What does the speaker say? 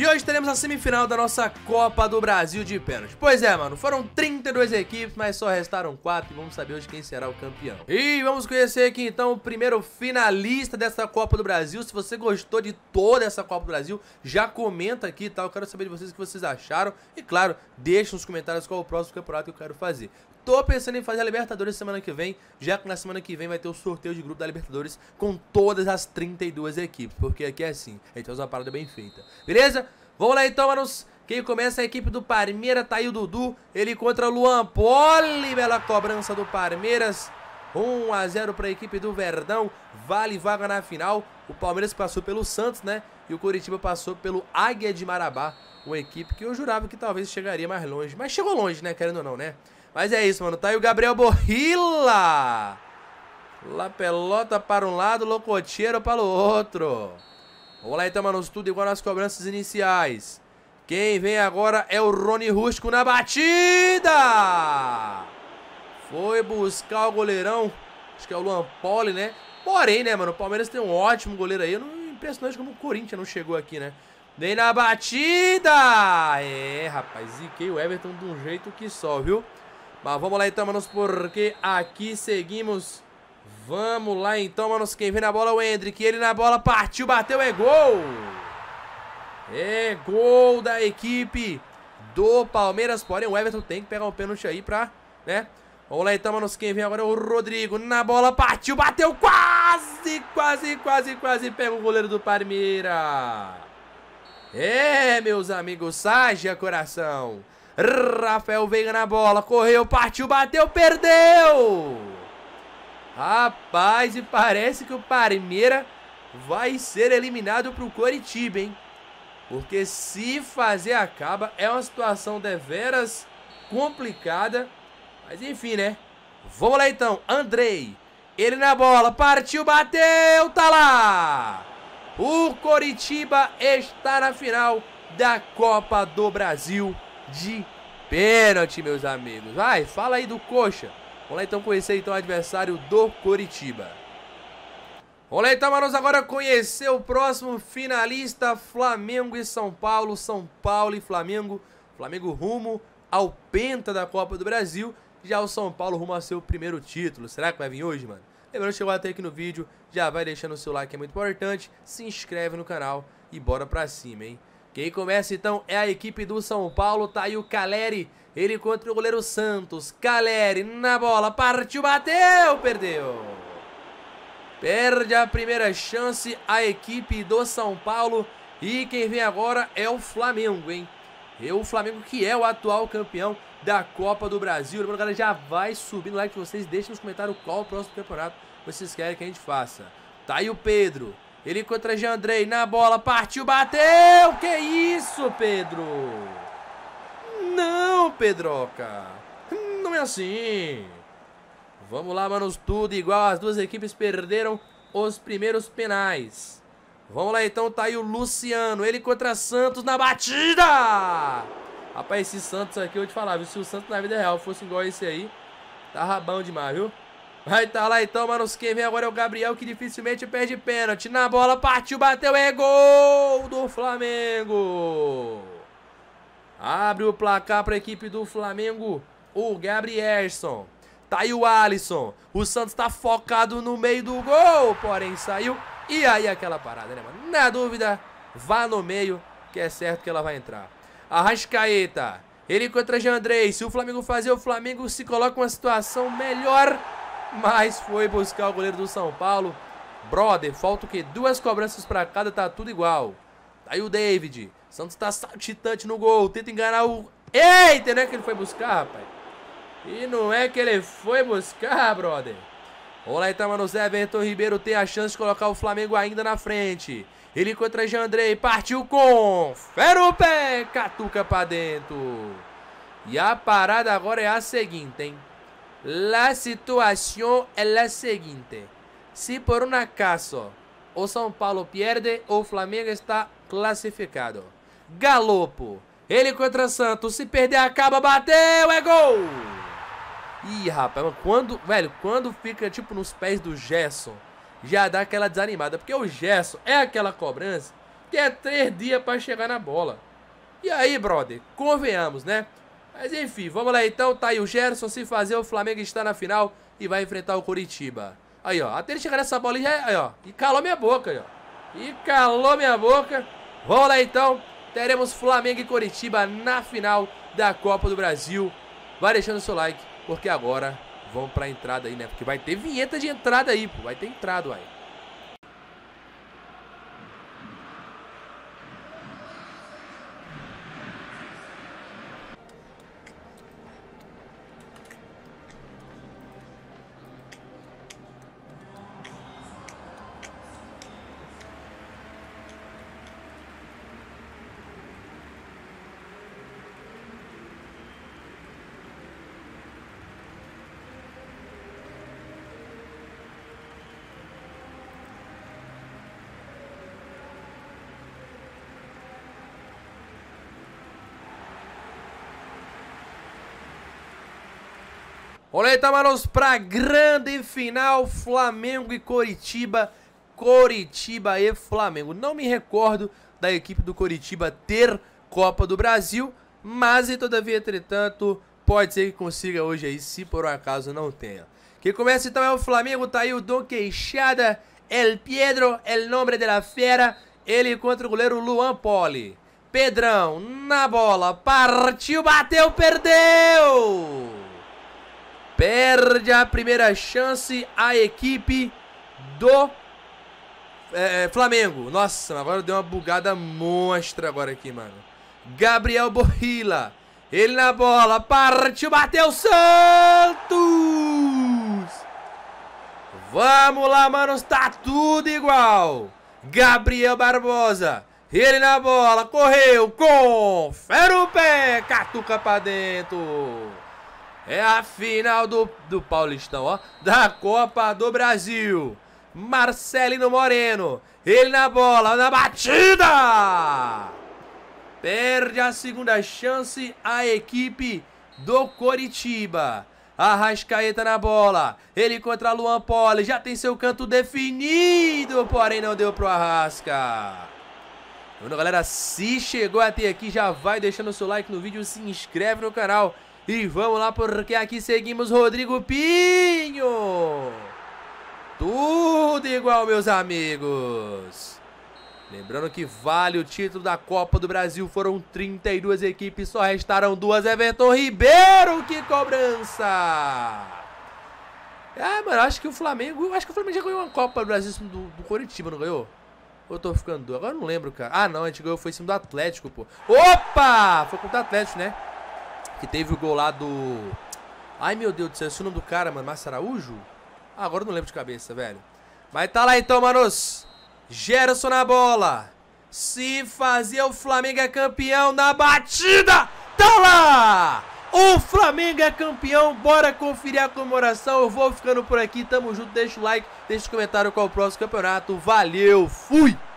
E hoje teremos a semifinal da nossa Copa do Brasil de pênalti. Pois é, mano, foram 32 equipes, mas só restaram 4 e vamos saber hoje quem será o campeão. E vamos conhecer aqui então o primeiro finalista dessa Copa do Brasil. Se você gostou de toda essa Copa do Brasil, já comenta aqui e tá? tal. Eu quero saber de vocês o que vocês acharam. E claro, deixa nos comentários qual é o próximo campeonato que eu quero fazer. Tô pensando em fazer a Libertadores semana que vem, já que na semana que vem vai ter o sorteio de grupo da Libertadores com todas as 32 equipes, porque aqui é assim, a gente faz uma parada bem feita. Beleza? Vamos lá então, manos. Quem começa é a equipe do Palmeiras, tá aí o Dudu, ele contra o Luan Poli, bela cobrança do Palmeiras. 1 a 0 para a equipe do Verdão, vale vaga na final. O Palmeiras passou pelo Santos, né? E o Curitiba passou pelo Águia de Marabá, uma equipe que eu jurava que talvez chegaria mais longe, mas chegou longe, né, querendo ou não, né? Mas é isso, mano. Tá aí o Gabriel Borrilla. La pelota para um lado, Locoteiro para o outro. Vamos lá então, mano. Tudo igual nas cobranças iniciais. Quem vem agora é o Rony Rusco na batida. Foi buscar o goleirão. Acho que é o Luan Poli, né? Porém, né, mano? O Palmeiras tem um ótimo goleiro aí. Eu não impressionante como o Corinthians não chegou aqui, né? Vem na batida! É, rapaz, ziquei o Everton de um jeito que só, viu? Mas vamos lá então, manos, porque aqui seguimos. Vamos lá então, manos. Quem vem na bola é o Hendrick. Ele na bola, partiu, bateu, é gol! É gol da equipe do Palmeiras. Porém, o Everton tem que pegar um pênalti aí pra, né? Vamos lá então, manos. Quem vem agora é o Rodrigo. Na bola, partiu, bateu, quase, quase, quase, quase pega o goleiro do Palmeiras. É, meus amigos, saja coração. Rafael Veiga na bola, correu, partiu, bateu, perdeu! Rapaz, e parece que o Parmeira vai ser eliminado pro Coritiba, hein? Porque se fazer acaba, é uma situação deveras complicada. Mas enfim, né? Vamos lá então, Andrei. Ele na bola, partiu, bateu, tá lá! O Coritiba está na final da Copa do Brasil de pênalti, meus amigos. Vai, fala aí do Coxa. Vamos lá então conhecer então o adversário do Coritiba. Vamos lá então, Manos, agora conhecer o próximo finalista, Flamengo e São Paulo. São Paulo e Flamengo. Flamengo rumo ao penta da Copa do Brasil. Já o São Paulo rumo ao seu primeiro título. Será que vai vir hoje, mano? Lembrando, chegou até aqui no vídeo, já vai deixando o seu like, é muito importante. Se inscreve no canal e bora pra cima, hein? Quem começa então é a equipe do São Paulo, tá aí o Caleri, ele contra o goleiro Santos. Caleri na bola, partiu, bateu, perdeu. Perde a primeira chance a equipe do São Paulo e quem vem agora é o Flamengo, hein? E é o Flamengo que é o atual campeão da Copa do Brasil. Lembrando, galera, já vai subindo o like de vocês, deixa nos comentários qual o próximo campeonato vocês querem que a gente faça. Tá aí o Pedro. Ele contra Jandrei na bola, partiu, bateu! Que isso, Pedro? Não, Pedroca! Não é assim! Vamos lá, manos, tudo igual. As duas equipes perderam os primeiros penais. Vamos lá, então, tá aí o Luciano. Ele contra Santos na batida! Rapaz, esse Santos aqui, eu te falava, se o Santos na vida real fosse igual esse aí, tá rabão demais, viu? Vai tá lá então, mano Quem vem agora é o Gabriel, que dificilmente perde pênalti. Na bola, partiu, bateu, é gol do Flamengo. Abre o placar para a equipe do Flamengo, o Gabrielson. Tá aí o Alisson. O Santos tá focado no meio do gol, porém saiu. E aí aquela parada, né, mano? Na dúvida, vá no meio, que é certo que ela vai entrar. Arrascaeta. Ele contra Jandrei. Se o Flamengo fazer, o Flamengo se coloca uma situação melhor mas foi buscar o goleiro do São Paulo. Brother, falta o quê? Duas cobranças para cada, tá tudo igual. Tá aí o David. Santos tá saltitante no gol. Tenta enganar o. Eita, não é que ele foi buscar, rapaz. E não é que ele foi buscar, brother. Olá, então, mano. Zé Everton Ribeiro tem a chance de colocar o Flamengo ainda na frente. Ele contra André Partiu com. Fera o pé. Catuca pra dentro. E a parada agora é a seguinte, hein? La situação é a seguinte: se si por um acaso o São Paulo perde, o Flamengo está classificado. Galopo, ele contra Santos, se perder, acaba, bateu, é gol! Ih, rapaz, quando, velho, quando fica tipo nos pés do Gerson, já dá aquela desanimada, porque o Gerson é aquela cobrança que é três dias para chegar na bola. E aí, brother, convenhamos, né? Mas enfim, vamos lá então, tá aí o Gerson, se fazer o Flamengo está na final e vai enfrentar o Curitiba. Aí, ó, até ele chegar nessa bola aí, é, ó, e calou minha boca, aí, ó. E calou minha boca. Vamos lá então, teremos Flamengo e Curitiba na final da Copa do Brasil. Vai deixando seu like, porque agora vamos pra entrada aí, né? Porque vai ter vinheta de entrada aí, pô, vai ter entrada aí. tá Manos pra grande final, Flamengo e Coritiba, Coritiba e Flamengo. Não me recordo da equipe do Coritiba ter Copa do Brasil, mas e todavia, entretanto, pode ser que consiga hoje aí, se por um acaso não tenha. Quem começa então é o Flamengo, tá aí o Don Queixada, El Piedro, El Nombre de la Fera, ele contra o goleiro Luan Poli. Pedrão, na bola, partiu, bateu, perdeu! Perde a primeira chance a equipe do é, é Flamengo. Nossa, agora deu uma bugada monstra agora aqui, mano. Gabriel Borrila. Ele na bola, partiu, bateu Santos! Vamos lá, mano, tá tudo igual. Gabriel Barbosa, ele na bola, correu, confere o pé, catuca pra dentro. É a final do, do Paulistão, ó. Da Copa do Brasil. Marcelino Moreno. Ele na bola, na batida! Perde a segunda chance a equipe do Coritiba. Arrascaeta na bola. Ele contra Luan Poli. Já tem seu canto definido, porém não deu pro Arrasca. Então, galera, se chegou até aqui, já vai deixando o seu like no vídeo, se inscreve no canal e vamos lá, porque aqui seguimos Rodrigo Pinho. Tudo igual, meus amigos. Lembrando que vale o título da Copa do Brasil. Foram 32 equipes, só restaram duas. Everton Ribeiro, que cobrança! Ah, mano, acho que o Flamengo. Acho que o Flamengo já ganhou uma Copa do Brasil do, do Coritiba, não ganhou? Ou eu tô ficando doido? Agora eu não lembro, cara. Ah, não, a gente ganhou, foi em cima do Atlético, pô. Opa! Foi contra o Atlético, né? Que teve o gol lá do. Ai meu Deus do céu, esse é o nome do cara, mano. Márcio Araújo? Ah, agora eu não lembro de cabeça, velho. Mas tá lá então, manos. Gerson na bola. Se fazia o Flamengo é campeão na batida. Tá lá! O Flamengo é campeão, bora conferir a comemoração. Eu vou ficando por aqui, tamo junto, deixa o like, deixa o comentário qual é o próximo campeonato. Valeu, fui!